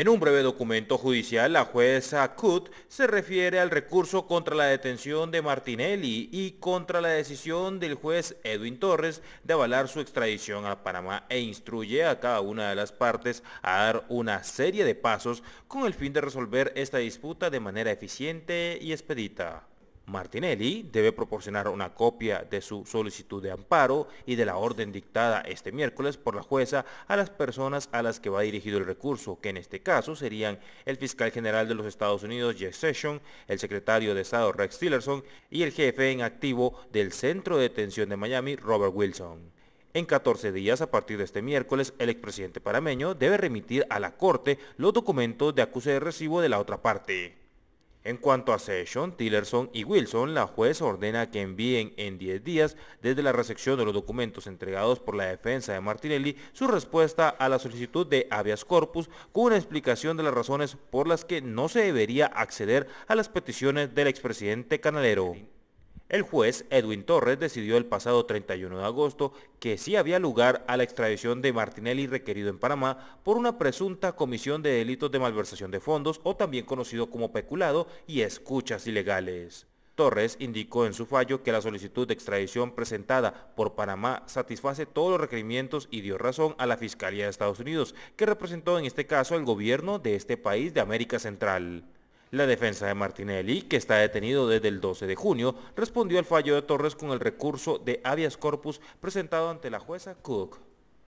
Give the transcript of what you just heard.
En un breve documento judicial, la jueza Cut se refiere al recurso contra la detención de Martinelli y contra la decisión del juez Edwin Torres de avalar su extradición a Panamá e instruye a cada una de las partes a dar una serie de pasos con el fin de resolver esta disputa de manera eficiente y expedita. Martinelli debe proporcionar una copia de su solicitud de amparo y de la orden dictada este miércoles por la jueza a las personas a las que va dirigido el recurso, que en este caso serían el fiscal general de los Estados Unidos Jeff Sessions, el secretario de Estado Rex Tillerson y el jefe en activo del Centro de Detención de Miami Robert Wilson. En 14 días, a partir de este miércoles, el expresidente parameño debe remitir a la Corte los documentos de acuse de recibo de la otra parte. En cuanto a Session, Tillerson y Wilson, la juez ordena que envíen en 10 días desde la recepción de los documentos entregados por la defensa de Martinelli su respuesta a la solicitud de habeas corpus con una explicación de las razones por las que no se debería acceder a las peticiones del expresidente Canalero. El juez Edwin Torres decidió el pasado 31 de agosto que sí había lugar a la extradición de Martinelli requerido en Panamá por una presunta comisión de delitos de malversación de fondos o también conocido como peculado y escuchas ilegales. Torres indicó en su fallo que la solicitud de extradición presentada por Panamá satisface todos los requerimientos y dio razón a la Fiscalía de Estados Unidos, que representó en este caso el gobierno de este país de América Central. La defensa de Martinelli, que está detenido desde el 12 de junio, respondió al fallo de Torres con el recurso de habeas corpus presentado ante la jueza Cook.